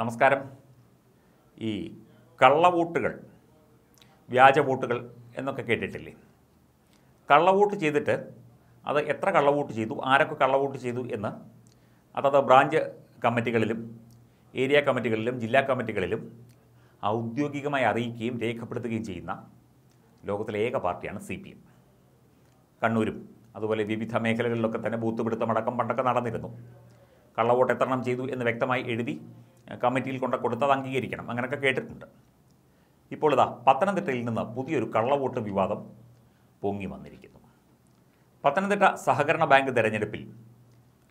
നമസ്കാരം ഈ കള്ളവോട്ടുകൾ വ്യാജ വോട്ടുകൾ എന്നൊക്കെ കേട്ടിട്ടില്ലേ കള്ളവോട്ട് ചെയ്തിട്ട് അത് എത്ര കള്ളവോട്ട് ചെയ്തു ആരൊക്കെ കള്ളവോട്ട് ചെയ്തു എന്ന് അതത് ബ്രാഞ്ച് കമ്മിറ്റികളിലും ഏരിയ കമ്മിറ്റികളിലും ജില്ലാ കമ്മിറ്റികളിലും ഔദ്യോഗികമായി അറിയിക്കുകയും രേഖപ്പെടുത്തുകയും ചെയ്യുന്ന ലോകത്തിലെ ഏക പാർട്ടിയാണ് സി പി എം കണ്ണൂരും അതുപോലെ വിവിധ മേഖലകളിലൊക്കെ തന്നെ ബൂത്ത് പിടുത്തമടക്കം പണ്ടൊക്കെ നടന്നിരുന്നു കള്ളവോട്ട് എത്രണ്ണം ചെയ്തു എന്ന് വ്യക്തമായി എഴുതി കമ്മിറ്റിയിൽ കൊണ്ട് കൊടുത്തത് അംഗീകരിക്കണം അങ്ങനെയൊക്കെ കേട്ടിട്ടുണ്ട് ഇപ്പോൾ ഇതാ പത്തനംതിട്ടയിൽ നിന്ന് പുതിയൊരു കള്ളവോട്ട് വിവാദം പൊങ്ങി വന്നിരിക്കുന്നു പത്തനംതിട്ട സഹകരണ ബാങ്ക് തെരഞ്ഞെടുപ്പിൽ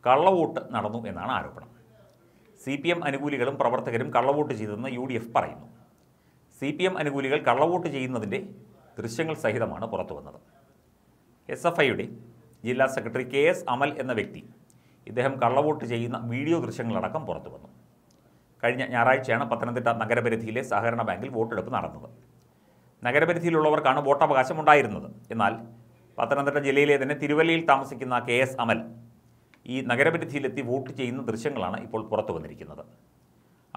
കള്ളവോട്ട് നടന്നു എന്നാണ് ആരോപണം സി പി എം അനുകൂലികളും പ്രവർത്തകരും കള്ളവോട്ട് ചെയ്തതെന്ന് യു ഡി എഫ് പറയുന്നു സി പി എം അനുകൂലികൾ കള്ളവോട്ട് ചെയ്യുന്നതിൻ്റെ ദൃശ്യങ്ങൾ സഹിതമാണ് പുറത്തു വന്നത് എസ് എഫ് ഐയുടെ ജില്ലാ സെക്രട്ടറി കെ എസ് അമൽ എന്ന വ്യക്തി ഇദ്ദേഹം കള്ളവോട്ട് ചെയ്യുന്ന വീഡിയോ ദൃശ്യങ്ങളടക്കം പുറത്തു വന്നു കഴിഞ്ഞ ഞായറാഴ്ചയാണ് പത്തനംതിട്ട നഗരപരിധിയിലെ സഹകരണ ബാങ്കിൽ വോട്ടെടുപ്പ് നടന്നത് നഗരപരിധിയിലുള്ളവർക്കാണ് വോട്ടവകാശം ഉണ്ടായിരുന്നത് എന്നാൽ പത്തനംതിട്ട ജില്ലയിലെ തന്നെ തിരുവല്ലയിൽ താമസിക്കുന്ന കെ എസ് അമൽ ഈ നഗരപരിധിയിലെത്തി വോട്ട് ചെയ്യുന്ന ദൃശ്യങ്ങളാണ് ഇപ്പോൾ പുറത്തു വന്നിരിക്കുന്നത്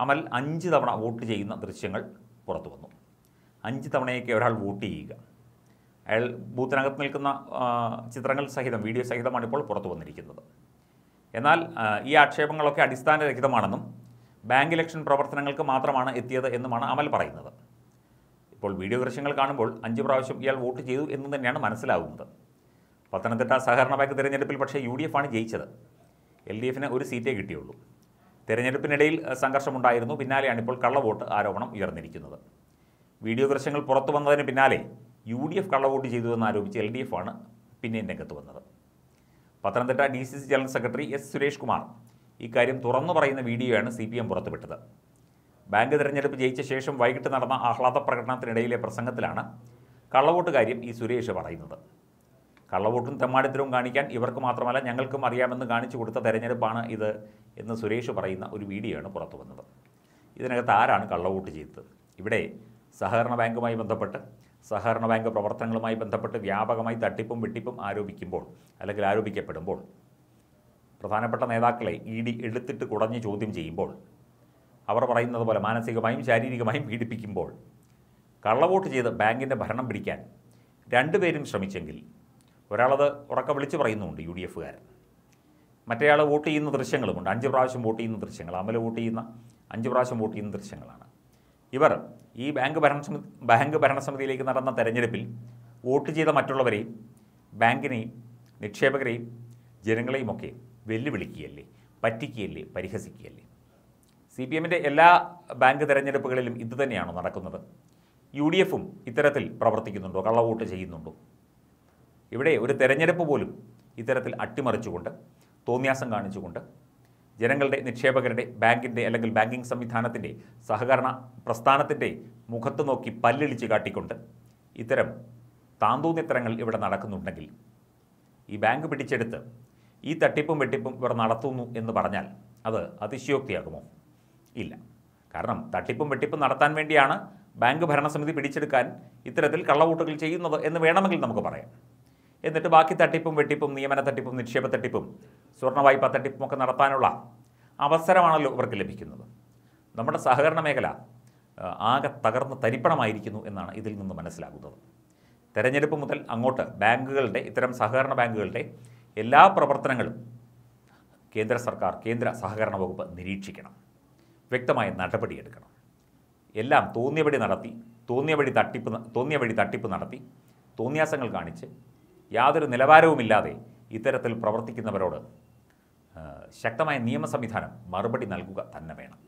അമൽ അഞ്ച് തവണ വോട്ട് ചെയ്യുന്ന ദൃശ്യങ്ങൾ പുറത്തു വന്നു അഞ്ച് തവണയൊക്കെ ഒരാൾ വോട്ട് ചെയ്യുക അയാൾ ബൂത്തിനകത്ത് നിൽക്കുന്ന ചിത്രങ്ങൾ സഹിതം വീഡിയോ സഹിതമാണ് ഇപ്പോൾ പുറത്തു വന്നിരിക്കുന്നത് എന്നാൽ ഈ ആക്ഷേപങ്ങളൊക്കെ അടിസ്ഥാനരഹിതമാണെന്നും ബാങ്ക് ഇലക്ഷൻ പ്രവർത്തനങ്ങൾക്ക് മാത്രമാണ് എത്തിയത് എന്നുമാണ് അമൽ പറയുന്നത് ഇപ്പോൾ വീഡിയോ ദൃശ്യങ്ങൾ കാണുമ്പോൾ അഞ്ച് പ്രാവശ്യം ഇയാൾ വോട്ട് ചെയ്തു എന്ന് തന്നെയാണ് മനസ്സിലാകുന്നത് പത്തനംതിട്ട സഹകരണ ബാങ്ക് തിരഞ്ഞെടുപ്പിൽ പക്ഷേ യു ഡി എഫ് ആണ് ജയിച്ചത് എൽ ഡി എഫിന് ഒരു സീറ്റേ കിട്ടിയുള്ളൂ തിരഞ്ഞെടുപ്പിനിടയിൽ സംഘർഷമുണ്ടായിരുന്നു പിന്നാലെയാണ് ഇപ്പോൾ കള്ളവോട്ട് ആരോപണം ഉയർന്നിരിക്കുന്നത് വീഡിയോ ദൃശ്യങ്ങൾ പുറത്തു വന്നതിന് പിന്നാലെ യു ഡി എഫ് കള്ളവോട്ട് ചെയ്തുവെന്ന് ആരോപിച്ച് എൽ ഡി എഫ് ആണ് പിന്നെയും രംഗത്ത് വന്നത് Pathanamthitta D C C general secretary S Suresh Kumar ഇക്കാര്യം തുറന്നു പറയുന്ന വീഡിയോയാണ് സി പി എം പുറത്തുവിട്ടത് ബാങ്ക് തിരഞ്ഞെടുപ്പ് ജയിച്ച ശേഷം വൈകിട്ട് നടന്ന ആഹ്ലാദ പ്രകടനത്തിനിടയിലെ പ്രസംഗത്തിലാണ് കള്ളവോട്ട് കാര്യം ഈ സുരേഷ് പറയുന്നത് കള്ളവോട്ടും തെമ്മാടിത്തരവും കാണിക്കാൻ ഇവർക്ക് മാത്രമല്ല ഞങ്ങൾക്കും അറിയാമെന്ന് കാണിച്ചു കൊടുത്ത തെരഞ്ഞെടുപ്പാണ് ഇത് എന്ന് സുരേഷ് പറയുന്ന ഒരു വീഡിയോയാണ് പുറത്തു വന്നത് ഇതിനകത്ത് ആരാണ് കള്ളവോട്ട് ചെയ്തത് ഇവിടെ സഹകരണ ബാങ്കുമായി ബന്ധപ്പെട്ട് സഹകരണ ബാങ്ക് പ്രവർത്തനങ്ങളുമായി ബന്ധപ്പെട്ട് വ്യാപകമായി തട്ടിപ്പും വെട്ടിപ്പും ആരോപിക്കുമ്പോൾ അല്ലെങ്കിൽ ആരോപിക്കപ്പെടുമ്പോൾ പ്രധാനപ്പെട്ട നേതാക്കളെ ഇ ഡി എടുത്തിട്ട് കുടഞ്ഞ് ചോദ്യം ചെയ്യുമ്പോൾ അവർ പറയുന്നത് പോലെ മാനസികമായും ശാരീരികമായും പീഡിപ്പിക്കുമ്പോൾ കള്ളവോട്ട് ചെയ്ത് ബാങ്കിൻ്റെ ഭരണം പിടിക്കാൻ രണ്ടുപേരും ശ്രമിച്ചെങ്കിൽ ഒരാളത് ഉറക്കം വിളിച്ച് പറയുന്നുണ്ട് യു ഡി എഫുകാരൻ മറ്റേയാൾ വോട്ട് ചെയ്യുന്ന ദൃശ്യങ്ങളുമുണ്ട് അഞ്ച് പ്രാവശ്യം വോട്ട് ചെയ്യുന്ന ദൃശ്യങ്ങൾ അമല വോട്ട് ചെയ്യുന്ന അഞ്ച് പ്രാവശ്യം വോട്ട് ചെയ്യുന്ന ദൃശ്യങ്ങളാണ് ഇവർ ഈ ബാങ്ക് ഭരണസമിതി ബാങ്ക് ഭരണസമിതിയിലേക്ക് നടന്ന തെരഞ്ഞെടുപ്പിൽ വോട്ട് ചെയ്ത മറ്റുള്ളവരെയും ബാങ്കിനെയും നിക്ഷേപകരെയും ജനങ്ങളെയും ഒക്കെ വെല്ലുവിളിക്കുകയല്ലേ പറ്റിക്കുകയല്ലേ പരിഹസിക്കുകയല്ലേ സി പി എമ്മിൻ്റെ എല്ലാ ബാങ്ക് തെരഞ്ഞെടുപ്പുകളിലും ഇതുതന്നെയാണോ നടക്കുന്നത് യു ഡി എഫും ഇത്തരത്തിൽ പ്രവർത്തിക്കുന്നുണ്ടോ കള്ളവോട്ട് ചെയ്യുന്നുണ്ടോ ഇവിടെ ഒരു തെരഞ്ഞെടുപ്പ് പോലും ഇത്തരത്തിൽ അട്ടിമറിച്ചുകൊണ്ട് തോന്നിയാസം കാണിച്ചുകൊണ്ട് ജനങ്ങളുടെ നിക്ഷേപകരുടെ ബാങ്കിൻ്റെ അല്ലെങ്കിൽ ബാങ്കിംഗ് സംവിധാനത്തിൻ്റെ സഹകരണ പ്രസ്ഥാനത്തിൻ്റെ മുഖത്ത് നോക്കി പല്ലിളിച്ച് കാട്ടിക്കൊണ്ട് ഇത്തരം താന്തൂന്നിത്തരങ്ങൾ ഇവിടെ നടക്കുന്നുണ്ടെങ്കിൽ ഈ ബാങ്ക് പിടിച്ചെടുത്ത് ഈ തട്ടിപ്പും വെട്ടിപ്പും ഇവർ നടത്തുന്നു എന്ന് പറഞ്ഞാൽ അത് അതിശയോക്തിയാകുമോ ഇല്ല കാരണം തട്ടിപ്പും വെട്ടിപ്പും നടത്താൻ വേണ്ടിയാണ് ബാങ്ക് ഭരണസമിതി പിടിച്ചെടുക്കാൻ ഇത്തരത്തിൽ കള്ളവോട്ടുകൾ ചെയ്യുന്നത് എന്ന് വേണമെങ്കിൽ നമുക്ക് പറയാം എന്നിട്ട് ബാക്കി തട്ടിപ്പും വെട്ടിപ്പും നിയമന തട്ടിപ്പും നിക്ഷേപ തട്ടിപ്പും സ്വർണ്ണ വായ്പ തട്ടിപ്പും ഒക്കെ നടത്താനുള്ള അവസരമാണല്ലോ ഇവർക്ക് ലഭിക്കുന്നത് നമ്മുടെ സഹകരണ മേഖല ആകെ തകർന്ന് തരിപ്പണമായിരിക്കുന്നു എന്നാണ് ഇതിൽ നിന്ന് മനസ്സിലാകുന്നത് തെരഞ്ഞെടുപ്പ് മുതൽ അങ്ങോട്ട് ബാങ്കുകളുടെ ഇത്തരം സഹകരണ ബാങ്കുകളുടെ എല്ലാ പ്രവർത്തനങ്ങളും കേന്ദ്ര സർക്കാർ കേന്ദ്ര സഹകരണ വകുപ്പ് നിരീക്ഷിക്കണം വ്യക്തമായ നടപടിയെടുക്കണം എല്ലാം വഴി നടത്തി വഴി തട്ടിപ്പ് വഴി തട്ടിപ്പ് നടത്തി തോന്നിയാസങ്ങൾ കാണിച്ച് യാതൊരു നിലവാരവുമില്ലാതെ ഇത്തരത്തിൽ പ്രവർത്തിക്കുന്നവരോട് ശക്തമായ നിയമ സംവിധാനം മറുപടി നൽകുക തന്നെ വേണം